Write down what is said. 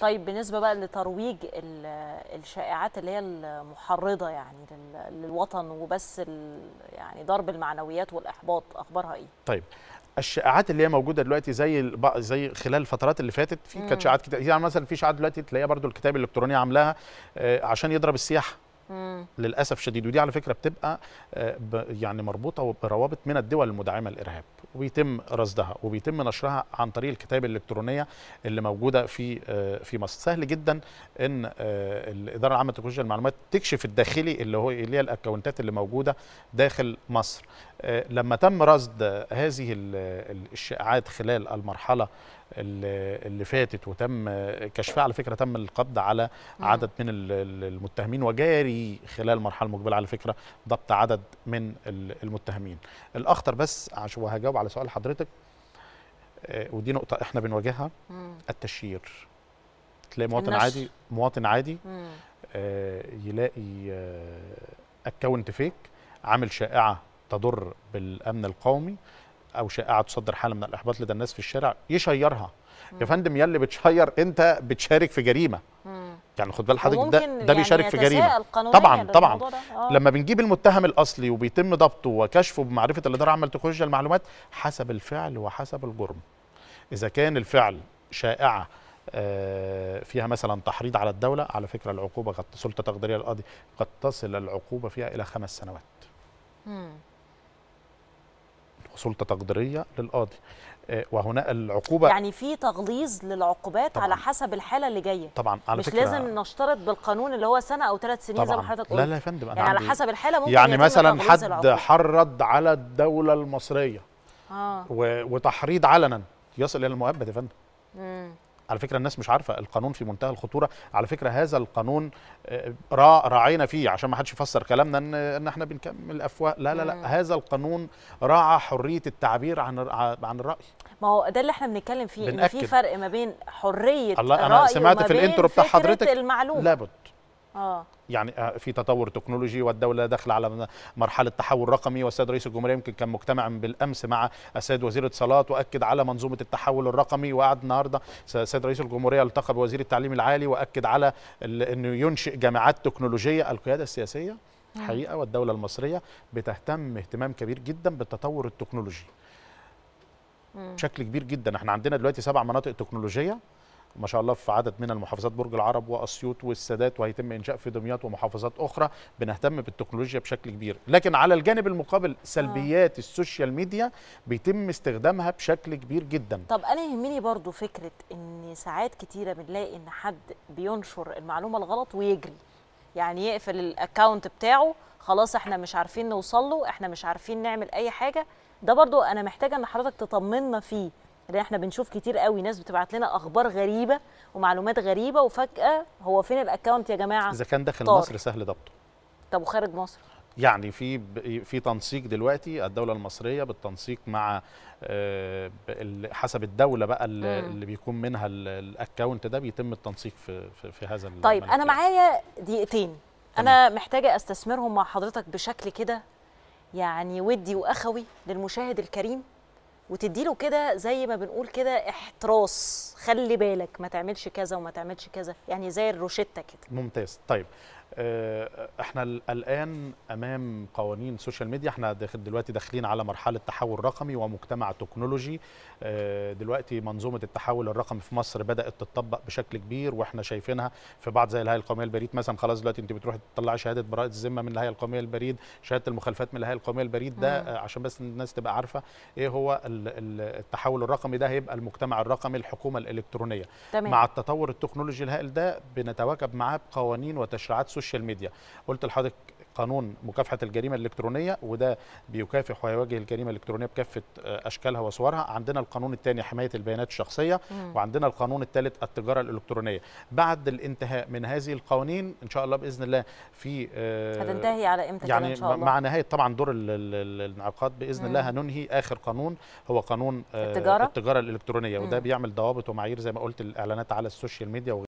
طيب بالنسبه بقى لترويج الشائعات اللي هي المحرضه يعني للوطن وبس يعني ضرب المعنويات والاحباط اخبارها ايه طيب الشائعات اللي هي موجوده دلوقتي زي زي خلال الفترات اللي فاتت في كانت شائعات كتير يعني مثلا في شائعات دلوقتي تلاقيها برضو الكتاب الالكتروني عاملاها آه، عشان يضرب السياحه مم. للاسف شديد ودي على فكره بتبقى آه، يعني مربوطه بروابط من الدول المدعمه للارهاب وبيتم رصدها وبيتم نشرها عن طريق الكتاب الالكترونيه اللي موجوده في آه، في مصر سهل جدا ان آه، الاداره العامه لتكنولوجيا المعلومات تكشف الداخلي اللي هو اللي هي الاكونتات اللي موجوده داخل مصر لما تم رصد هذه الشائعات خلال المرحله اللي فاتت وتم كشفها على فكره تم القبض على عدد من المتهمين وجاري خلال المرحله المقبله على فكره ضبط عدد من المتهمين الاخطر بس عشان وهجاوب على سؤال حضرتك آه، ودي نقطه احنا بنواجهها التشهير تلاقي مواطن النشر. عادي مواطن عادي آه يلاقي آه اكونت فيك عامل شائعه تضر بالامن القومي او شائعه تصدر حاله من الاحباط لدى الناس في الشارع يشيرها يا فندم يا اللي بتشير انت بتشارك في جريمه يعني خد بال حضرتك ده, ده يعني بيشارك في جريمه طبعا طبعا آه. لما بنجيب المتهم الاصلي وبيتم ضبطه وكشفه بمعرفه الاداره عامه تخش المعلومات حسب الفعل وحسب الجرم اذا كان الفعل شائعه آه، فيها مثلا تحريض على الدوله على فكره العقوبه قد سلطه تقديريه للقاضي قد تصل العقوبه فيها الى خمس سنوات مم. سلطه تقديريه للقاضي آه، وهنا العقوبه يعني في تغليظ للعقوبات طبعًا. على حسب الحاله اللي جايه طبعا على مش فكرة لازم نشترط بالقانون اللي هو سنه او ثلاث سنين طبعًا. زي ما حضرتك قلت لا لا يا فندم يعني على حسب الحاله ممكن يعني مثلا حد العقوبة. حرض على الدوله المصريه آه. وتحريض علنا يصل الى المؤبد يا فندم على فكره الناس مش عارفه القانون في منتهى الخطوره على فكره هذا القانون آه، را راعينا فيه عشان ما حدش يفسر كلامنا ان ان احنا بنكمل افواه لا لا لا مم. هذا القانون راعى حريه التعبير عن عن الراي ما هو ده اللي احنا بنتكلم فيه بنأكد. ان في فرق ما بين حريه الله انا سمعت في الانترو بتاع حضرتك لابد آه. يعني آه، في تطور تكنولوجي والدوله داخله على مرحله تحول رقمي والسيد رئيس الجمهوريه يمكن كان مجتمع بالامس مع السيد وزير الاتصالات واكد على منظومه التحول الرقمي وقعد النهارده السيد رئيس الجمهوريه التقى بوزير التعليم العالي واكد على انه ينشئ جامعات تكنولوجيه القياده السياسيه نعم. حقيقه والدوله المصريه بتهتم اهتمام كبير جدا بالتطور التكنولوجي بشكل كبير جدا احنا عندنا دلوقتي سبع مناطق تكنولوجيه ما شاء الله في عدد من المحافظات برج العرب واسيوط والسادات وهيتم انشاء في دمياط ومحافظات اخرى بنهتم بالتكنولوجيا بشكل كبير لكن على الجانب المقابل آه. سلبيات آه. السوشيال ميديا بيتم استخدامها بشكل كبير جدا طب انا يهمني برضو فكره ان ساعات كتيره بنلاقي ان حد بينشر المعلومه الغلط ويجري يعني يقفل الاكونت بتاعه خلاص احنا مش عارفين نوصل له احنا مش عارفين نعمل اي حاجه ده برضو انا محتاجه ان حضرتك تطمنا فيه لان احنا بنشوف كتير قوي ناس بتبعت لنا اخبار غريبه ومعلومات غريبه وفجاه هو فين الاكونت يا جماعه اذا كان داخل طار. مصر سهل ضبطه طب وخارج مصر يعني في في تنسيق دلوقتي الدوله المصريه بالتنسيق مع آه، حسب الدوله بقى اللي, بيكون منها الاكونت ده بيتم التنسيق في في, في هذا طيب انا معايا دقيقتين انا محتاجه استثمرهم مع حضرتك بشكل كده يعني ودي واخوي للمشاهد الكريم له كده زي ما بنقول كده احتراس خلي بالك ما تعملش كذا وما تعملش كذا يعني زي الروشته كده ممتاز طيب آه، احنا الان امام قوانين السوشيال ميديا احنا دلوقتي داخلين على مرحله تحول رقمي ومجتمع تكنولوجي آه، دلوقتي منظومه التحول الرقمي في مصر بدات تتطبق بشكل كبير واحنا شايفينها في بعض زي الهيئه القوميه للبريد مثلا خلاص دلوقتي انت بتروحي تطلعي شهاده براءه الذمه من الهيئه القوميه للبريد شهاده المخالفات من الهيئه القوميه للبريد ده آه، عشان بس الناس تبقى عارفه ايه هو التحول الرقمي ده هيبقى المجتمع الرقمي الحكومه الالكترونيه تمام. مع التطور التكنولوجي الهائل ده بنتواكب معاه بقوانين وتشريعات السوشيال ميديا قلت لحضرتك قانون مكافحه الجريمه الالكترونيه وده بيكافح ويواجه الجريمه الالكترونيه بكافه آه، اشكالها وصورها عندنا القانون الثاني حمايه البيانات الشخصيه مم. وعندنا القانون الثالث التجاره الالكترونيه بعد الانتهاء من هذه القوانين ان شاء الله باذن الله في آه، هتنتهي على امتى يعني ان شاء الله مع نهايه طبعا دور الانعقاد باذن مم. الله هننهي اخر قانون هو قانون آه، التجاره التجاره الالكترونيه مم. وده بيعمل ضوابط ومعايير زي ما قلت الاعلانات على السوشيال ميديا